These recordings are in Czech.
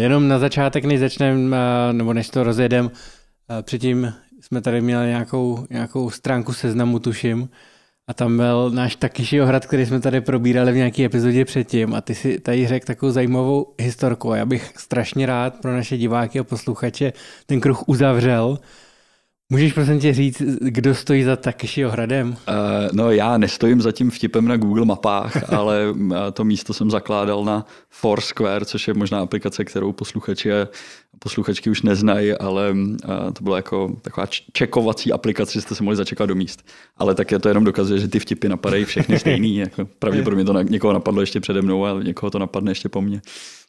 Jenom na začátek, než začneme, eh, nebo než to rozjedem eh, předtím jsme tady měli nějakou, nějakou stránku seznamu, tuším, a tam byl náš Takiši Ohrad, který jsme tady probírali v nějaké epizodě předtím a ty si tady řekl takovou zajímavou historku a já bych strašně rád pro naše diváky a posluchače ten kruh uzavřel Můžeš prosím tě říct, kdo stojí za Takešiho hradem? Uh, no já nestojím za tím vtipem na Google mapách, ale eh, to místo jsem zakládal na Foursquare, což je možná aplikace, kterou posluchači posluchačky už neznají, ale to byla jako taková čekovací aplikace, že jste se mohli začekat do míst. Ale také to jenom dokazuje, že ty vtipy napadají všechny stejný. Jako pravděpodobně to na, někoho napadlo ještě přede mnou a někoho to napadne ještě po mně.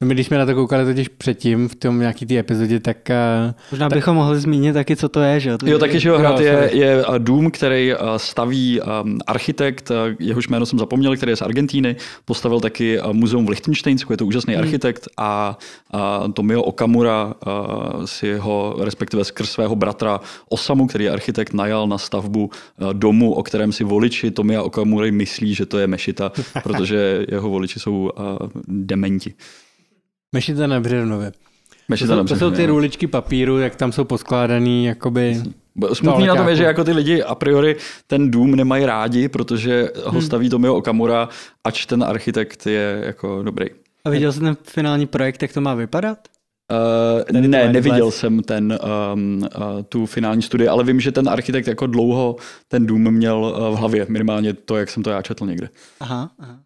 No, my když jsme na to koukali totiž předtím v tom nějaký té epizodě, tak... Možná tak... bychom mohli zmínit taky, co to je, že? To jo, taky, že hrát je, je dům, který staví architekt, jehož jméno jsem zapomněl, který je z Argentíny, postavil taky muzeum v Lichtensteinsku, je to úžasný hmm. architekt a, a Tomio Okamura si eh, ho, respektive skrz svého bratra Osamu, který je architekt, najal na stavbu eh, domu, o kterém si voliči Tomia Okamury myslí, že to je Mešita, protože jeho voliči jsou eh, dementi. Mešita na Břevnově. Mešita to, jsou, to jsou ty no. růličky papíru, jak tam jsou poskládaný, jakoby... Smutný na tom je, že jako ty lidi a priori ten dům nemají rádi, protože ho hmm. staví Tomio Okamura, ač ten architekt je jako dobrý. A viděl jsi ten finální projekt, jak to má vypadat? Uh, ne, neviděl les. jsem ten, um, uh, tu finální studii, ale vím, že ten architekt jako dlouho ten dům měl uh, v hlavě, minimálně to, jak jsem to já četl někde. Aha, aha.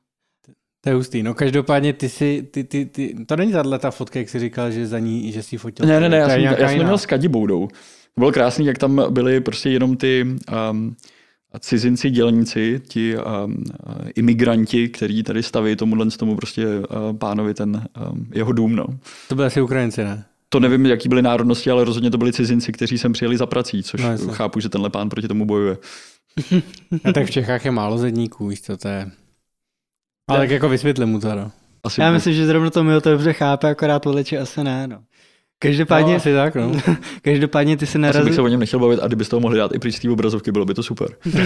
To je hustý. No každopádně ty si, ty, ty, ty, to není tahle ta fotka, jak jsi říkal, že za ní, že si fotil. Ne, ne, ne, já jsem, já jsem měl s Kadiboudou. Bylo krásný, jak tam byly prostě jenom ty um, a cizinci dělníci, ti um, imigranti, kteří tady staví tomuhle tomu prostě uh, pánovi ten um, jeho dům. No. To byly asi Ukrajinci, ne? To nevím, jaký byly národnosti, ale rozhodně to byli cizinci, kteří sem přijeli za prací, což no, chápu, že tenhle pán proti tomu bojuje. A tak v Čechách je málo zedníků, víš co, to je... Ale tak jako vysvětlím mu to, no. Asi Já myslím, že zrovna to mi to dobře chápe, akorát podle asi ne, no. Každopádně, no, asi tak, no. každopádně ty se narazil... Já bych se o něm nechtěl bavit a z toho mohli dát i pryč z obrazovky, bylo by to super.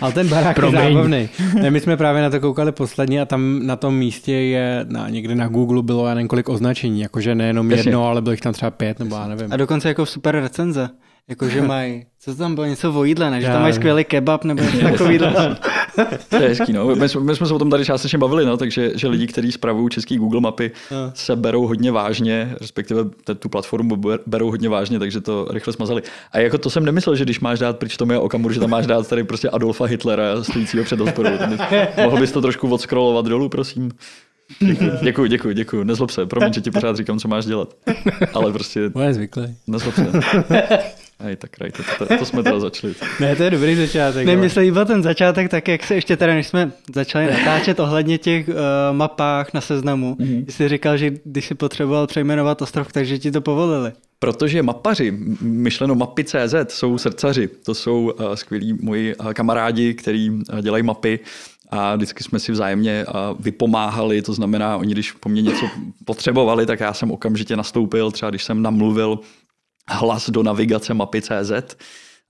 Ale ten barák Promiň. je zábavný. Ne, my jsme právě na to koukali posledně a tam na tom místě je, na, někde na Google bylo několik kolik označení, jakože nejenom Jasně. jedno, ale bylo jich tam třeba pět nebo já nevím. A dokonce jako super recenze. Jako, že mají, co tam bylo, něco o jídle, ne? Že tam mají skvělý kebab nebo něco takového. to je hezký, no. My, jsme, my jsme se o tom tady částečně bavili, no, takže že lidi, kteří spravují český Google mapy, no. se berou hodně vážně, respektive tu platformu berou hodně vážně, takže to rychle smazali. A jako to jsem nemyslel, že když máš dát pryč tomu Okamuru, že tam máš dát tady prostě Adolfa Hitlera stojícího před hospodou. Mohl bys to trošku odskrolovat dolů, prosím? Děkuji, děkuji, děkuji. Nezlob se, promiň, že ti pořád říkám, co máš dělat. Ale prostě... Moje zvyklé. Nezlob se. Hej, tak right, to, to, to jsme teda začali. ne, to je dobrý začátek. Ne, mně se ten začátek tak, jak se ještě teda, než jsme začali natáčet ohledně těch uh, mapách na seznamu, mm-hmm. jsi říkal, že když jsi potřeboval přejmenovat ostrov, takže ti to povolili. Protože mapaři, myšleno mapy.cz, jsou srdcaři. To jsou uh, skvělí moji uh, kamarádi, kteří uh, dělají mapy a vždycky jsme si vzájemně vypomáhali, to znamená, oni když po mně něco potřebovali, tak já jsem okamžitě nastoupil, třeba když jsem namluvil hlas do navigace mapy.cz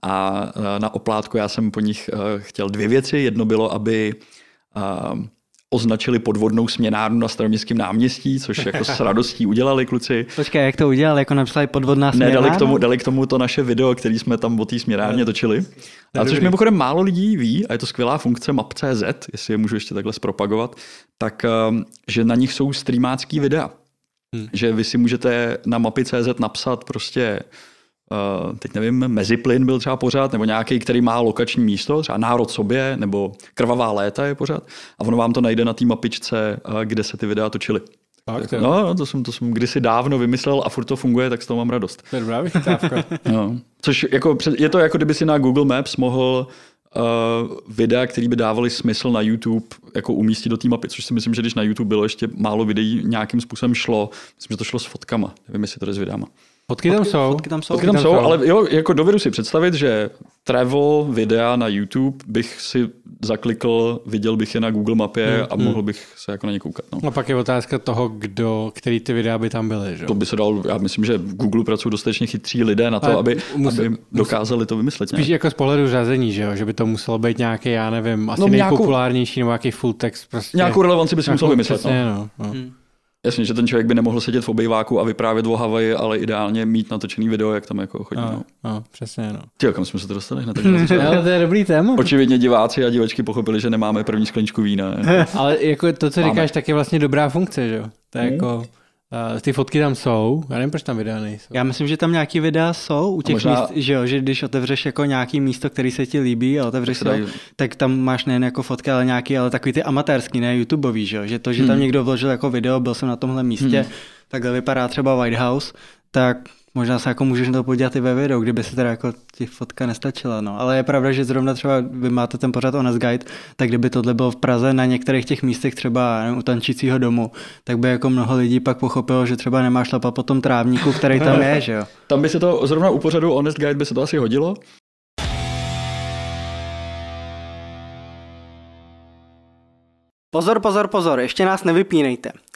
a e, na oplátku já jsem po nich e, chtěl dvě věci. Jedno bylo, aby e, označili podvodnou směnárnu na staroměstském náměstí, což jako s radostí udělali kluci. Počkej, jak to udělali? Jako napsali podvodná směnárna? Ne, dali k, tomu, dali k tomu to naše video, který jsme tam o té směnárně točili. A což mimochodem málo lidí ví, a je to skvělá funkce map.cz, jestli je můžu ještě takhle zpropagovat, tak že na nich jsou streamácký videa. Hmm. Že vy si můžete na mapy.cz napsat prostě Uh, teď nevím, Meziplyn byl třeba pořád, nebo nějaký, který má lokační místo, třeba Národ sobě, nebo Krvavá léta je pořád. A ono vám to najde na té mapičce, uh, kde se ty videa točily. tak, no, no, to jsem, to jsem kdysi dávno vymyslel a furt to funguje, tak z toho mám radost. To je dobrá vychytávka. no. Což jako, je to jako kdyby si na Google Maps mohl uh, videa, které by dávaly smysl na YouTube, jako umístit do té mapy, což si myslím, že když na YouTube bylo ještě málo videí, nějakým způsobem šlo. Myslím, že to šlo s fotkama, nevím, jestli to je s videama. Fotky tam jsou. Fotky tam jsou. Fotky tam, jsou, ale jo, jako dovedu si představit, že travel videa na YouTube bych si zaklikl, viděl bych je na Google mapě hmm, a hmm. mohl bych se jako na ně koukat. No. A no, pak je otázka toho, kdo, který ty videa by tam byly. Že? To by se dalo, já myslím, že v Google pracují dostatečně chytří lidé na to, aby, musel, aby dokázali to vymyslet. Spíš nějak. jako z pohledu řazení, že, jo? že by to muselo být nějaký, já nevím, asi no, nějakou, nejpopulárnější nebo nějaký full text. Prostě. Nějakou relevanci by si musel vymyslet. Přesně, no. No. No. Hmm. Jasně, že ten člověk by nemohl sedět v obejváku a vyprávět o Havaji, ale ideálně mít natočený video, jak tam jako chodí. No, no. přesně, no. Ty, kam jsme se to dostali hned? ale to je dobrý téma. Očividně diváci a divačky pochopili, že nemáme první skleničku vína. ale jako to, co Máme. říkáš, tak je vlastně dobrá funkce, že jo? To je hmm. jako Uh, ty fotky tam jsou, já nevím, proč tam videa nejsou. Já myslím, že tam nějaký videa jsou u těch možná... míst, že jo, že když otevřeš jako nějaký místo, který se ti líbí a otevřeš to, tak tam máš nejen jako fotky, ale nějaký, ale takový ty amatérský, ne YouTubeový, že jo, že to, že hmm. tam někdo vložil jako video, byl jsem na tomhle místě, hmm. takhle vypadá třeba White House, tak Možná se jako můžeš na to podívat i ve videu, kdyby se teda jako ti fotka nestačila, no. Ale je pravda, že zrovna třeba vy máte ten pořad Honest Guide, tak kdyby tohle bylo v Praze na některých těch místech třeba nevím, u tančícího domu, tak by jako mnoho lidí pak pochopilo, že třeba nemáš šlapa po tom trávníku, který tam je, že jo. Tam by se to, zrovna u pořadu Honest Guide by se to asi hodilo. Pozor, pozor, pozor, ještě nás nevypínejte.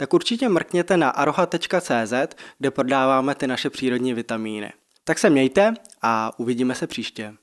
tak určitě mrkněte na aroha.cz, kde prodáváme ty naše přírodní vitamíny. Tak se mějte a uvidíme se příště.